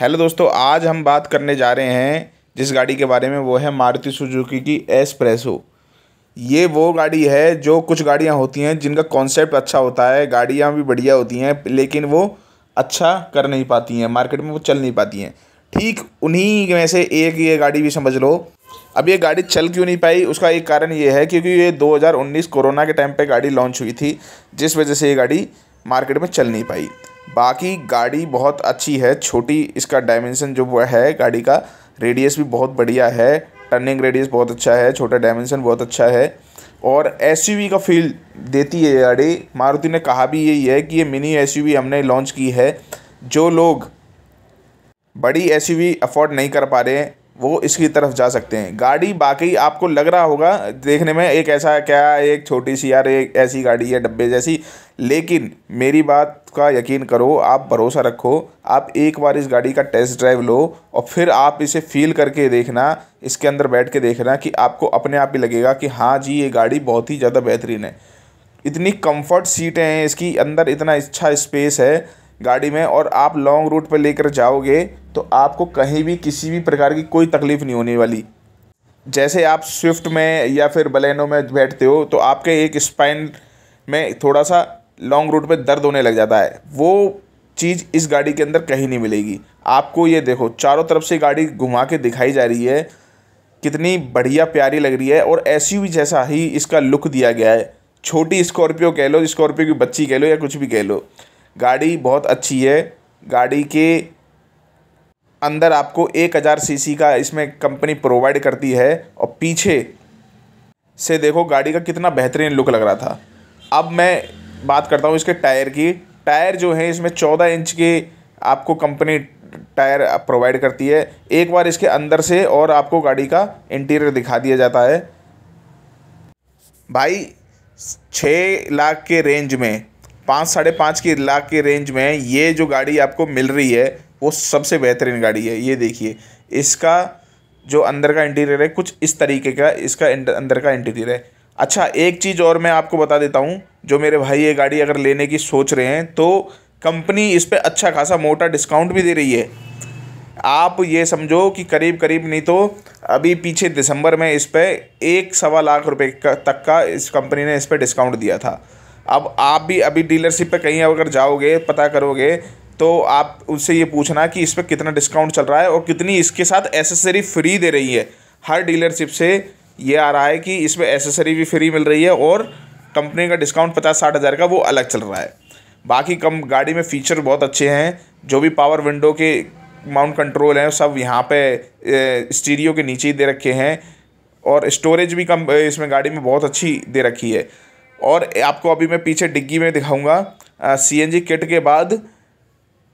hello दोस्तों आज हम बात करने जा रहे हैं जिस गाड़ी के बारे में वो है मारुति सुजुकी की एसप्रेसो ये वो गाड़ी है जो कुछ गाड़ियाँ होती हैं जिनका कॉन्सेप्ट अच्छा होता है गाड़ियाँ भी बढ़िया होती हैं लेकिन वो अच्छा कर नहीं पाती हैं मार्केट में वो चल नहीं पाती हैं ठीक उन्हीं में से एक ये गाड़ी भी समझ लो अब ये गाड़ी चल क्यों नहीं पाई उसका एक कारण ये है क्योंकि ये 2019 कोरोना के टाइम पे गाड़ी लॉन्च हुई थी जिस वजह से ये गाड़ी मार्केट में चल नहीं पाई बाकी गाड़ी बहुत अच्छी है छोटी इसका डायमेंशन जो वह है गाड़ी का रेडियस भी बहुत बढ़िया है टर्निंग रेडियस बहुत अच्छा है छोटा डायमेंशन बहुत अच्छा है और एस का फील देती है गाड़ी मारुति ने कहा भी यही है कि ये मिनी एस हमने लॉन्च की है जो लोग बड़ी एस अफोर्ड नहीं कर पा रहे वो इसकी तरफ जा सकते हैं गाड़ी बाकी आपको लग रहा होगा देखने में एक ऐसा क्या एक छोटी सी यार एक ऐसी गाड़ी है डब्बे जैसी लेकिन मेरी बात का यकीन करो आप भरोसा रखो आप एक बार इस गाड़ी का टेस्ट ड्राइव लो और फिर आप इसे फील करके देखना इसके अंदर बैठ के देखना कि आपको अपने आप ही लगेगा कि हाँ जी ये गाड़ी बहुत ही ज़्यादा बेहतरीन है इतनी कंफर्ट सीटें हैं इसकी अंदर इतना अच्छा स्पेस है गाड़ी में और आप लॉन्ग रूट पर लेकर जाओगे तो आपको कहीं भी किसी भी प्रकार की कोई तकलीफ़ नहीं होने वाली जैसे आप स्विफ्ट में या फिर बलेनो में बैठते हो तो आपके एक स्पाइन में थोड़ा सा लॉन्ग रूट पे दर्द होने लग जाता है वो चीज़ इस गाड़ी के अंदर कहीं नहीं मिलेगी आपको ये देखो चारों तरफ से गाड़ी घुमा के दिखाई जा रही है कितनी बढ़िया प्यारी लग रही है और एस जैसा ही इसका लुक दिया गया है छोटी स्कॉर्पियो कह लो स्कॉर्पियो की बच्ची कह लो या कुछ भी कह लो गाड़ी बहुत अच्छी है गाड़ी के अंदर आपको एक हज़ार सी का इसमें कंपनी प्रोवाइड करती है और पीछे से देखो गाड़ी का कितना बेहतरीन लुक लग रहा था अब मैं बात करता हूँ इसके टायर की टायर जो है इसमें चौदह इंच के आपको कंपनी टायर प्रोवाइड करती है एक बार इसके अंदर से और आपको गाड़ी का इंटीरियर दिखा दिया जाता है भाई छः लाख के रेंज में पाँच साढ़े पाँच की लाख के रेंज में ये जो गाड़ी आपको मिल रही है वो सबसे बेहतरीन गाड़ी है ये देखिए इसका जो अंदर का इंटीरियर है कुछ इस तरीके का इसका अंदर का इंटीरियर है अच्छा एक चीज़ और मैं आपको बता देता हूँ जो मेरे भाई ये गाड़ी अगर लेने की सोच रहे हैं तो कंपनी इस पर अच्छा खासा मोटा डिस्काउंट भी दे रही है आप ये समझो कि करीब करीब नहीं तो अभी पीछे दिसंबर में इस पर एक सवा लाख रुपए का तक का इस कंपनी ने इस पर डिस्काउंट दिया था अब आप भी अभी डीलरशिप पे कहीं अगर जाओगे पता करोगे तो आप उससे ये पूछना कि इस पर कितना डिस्काउंट चल रहा है और कितनी इसके साथ एसेसरी फ्री दे रही है हर डीलरशिप से ये आ रहा है कि इसमें एसेसरी भी फ्री मिल रही है और कंपनी का डिस्काउंट पचास साठ हज़ार का वो अलग चल रहा है बाकी कम गाड़ी में फ़ीचर बहुत अच्छे हैं जो भी पावर विंडो के माउंट कंट्रोल हैं सब यहाँ पे स्टीरियो के नीचे ही दे रखे हैं और स्टोरेज भी कम इसमें गाड़ी में बहुत अच्छी दे रखी है और आपको अभी मैं पीछे डिग्गी में दिखाऊंगा सीएनजी किट के बाद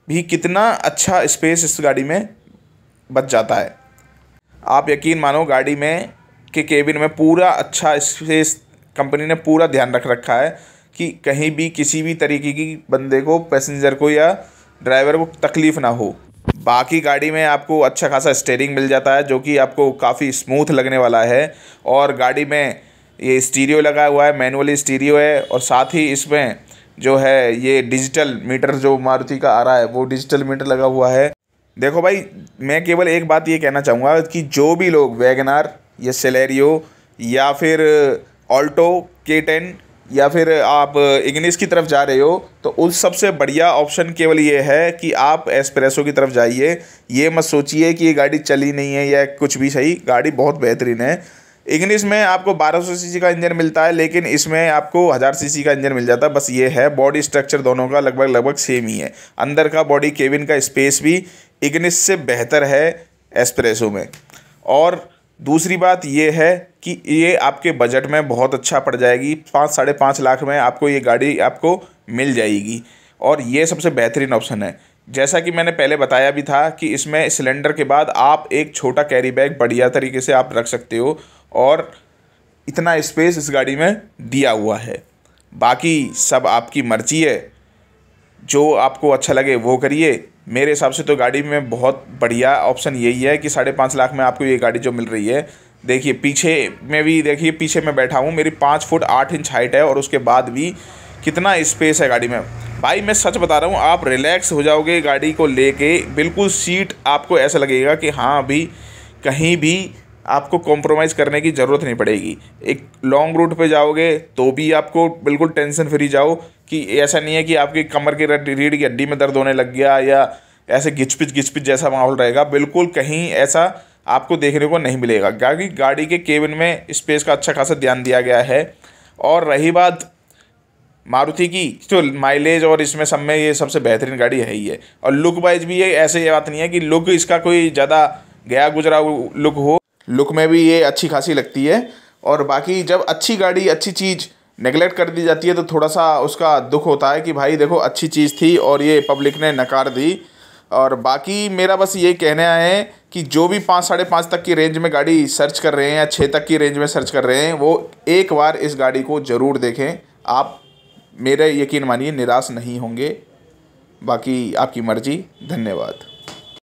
भी कितना अच्छा स्पेस इस गाड़ी में बच जाता है आप यकीन मानो गाड़ी में के केबिन में पूरा अच्छा स्पेस कंपनी ने पूरा ध्यान रख रखा है कि कहीं भी किसी भी तरीके की बंदे को पैसेंजर को या ड्राइवर को तकलीफ़ ना हो बाकी गाड़ी में आपको अच्छा खासा स्टेयरिंग मिल जाता है जो कि आपको काफ़ी स्मूथ लगने वाला है और गाड़ी में ये स्टीरियो लगा हुआ है मैनुअली स्टीरियो है और साथ ही इसमें जो है ये डिजिटल मीटर जो मारुति का आ रहा है वो डिजिटल मीटर लगा हुआ है देखो भाई मैं केवल एक बात ये कहना चाहूँगा कि जो भी लोग वैगनार या सेलेरियो या फिर ऑल्टो के टेन या फिर आप इग्निस की तरफ जा रहे हो तो उस सबसे बढ़िया ऑप्शन केवल ये है कि आप एस्प्रेसो की तरफ जाइए ये मत सोचिए कि ये गाड़ी चली नहीं है या कुछ भी सही गाड़ी बहुत बेहतरीन है इग्निस में आपको 1200 सीसी का इंजन मिलता है लेकिन इसमें आपको 1000 सीसी का इंजन मिल जाता है बस ये है बॉडी स्ट्रक्चर दोनों का लगभग लगभग सेम ही है अंदर का बॉडी केबिन का स्पेस भी इग्निस से बेहतर है एस्प्रेसो में और दूसरी बात ये है कि ये आपके बजट में बहुत अच्छा पड़ जाएगी पाँच साढ़े पाँच लाख में आपको ये गाड़ी आपको मिल जाएगी और ये सबसे बेहतरीन ऑप्शन है जैसा कि मैंने पहले बताया भी था कि इसमें सिलेंडर के बाद आप एक छोटा कैरी बैग बढ़िया तरीके से आप रख सकते हो और इतना स्पेस इस गाड़ी में दिया हुआ है बाकी सब आपकी मर्जी है जो आपको अच्छा लगे वो करिए मेरे हिसाब से तो गाड़ी में बहुत बढ़िया ऑप्शन यही है कि साढ़े पाँच लाख में आपको ये गाड़ी जो मिल रही है देखिए पीछे में भी देखिए पीछे मैं बैठा हूँ मेरी पाँच फुट आठ इंच हाइट है और उसके बाद भी कितना स्पेस है गाड़ी में भाई मैं सच बता रहा हूँ आप रिलैक्स हो जाओगे गाड़ी को लेके बिल्कुल सीट आपको ऐसा लगेगा कि हाँ अभी कहीं भी आपको कॉम्प्रोमाइज़ करने की ज़रूरत नहीं पड़ेगी एक लॉन्ग रूट पे जाओगे तो भी आपको बिल्कुल टेंशन फ्री जाओ कि ऐसा नहीं है कि आपकी कमर की रीढ़ की हड्डी में दर्द होने लग गया या ऐसे घिचपिच घिचपिच जैसा माहौल रहेगा बिल्कुल कहीं ऐसा आपको देखने को नहीं मिलेगा क्योंकि गाड़ी के केबिन में स्पेस का अच्छा खासा ध्यान दिया गया है और रही बात मारुति की तो माइलेज और इसमें सब में ये सबसे बेहतरीन गाड़ी है ही है और लुक वाइज भी ये ऐसे ये बात नहीं है कि लुक इसका कोई ज़्यादा गया गुजरा लुक हो लुक में भी ये अच्छी खासी लगती है और बाकी जब अच्छी गाड़ी अच्छी चीज़ नेगलेक्ट कर दी जाती है तो थोड़ा सा उसका दुख होता है कि भाई देखो अच्छी चीज़ थी और ये पब्लिक ने नकार दी और बाकी मेरा बस ये कहना है कि जो भी पाँच साढ़े पाँच तक की रेंज में गाड़ी सर्च कर रहे हैं या छः तक की रेंज में सर्च कर रहे हैं वो एक बार इस गाड़ी को ज़रूर देखें आप मेरे यकीन मानिए निराश नहीं होंगे बाकी आपकी मर्ज़ी धन्यवाद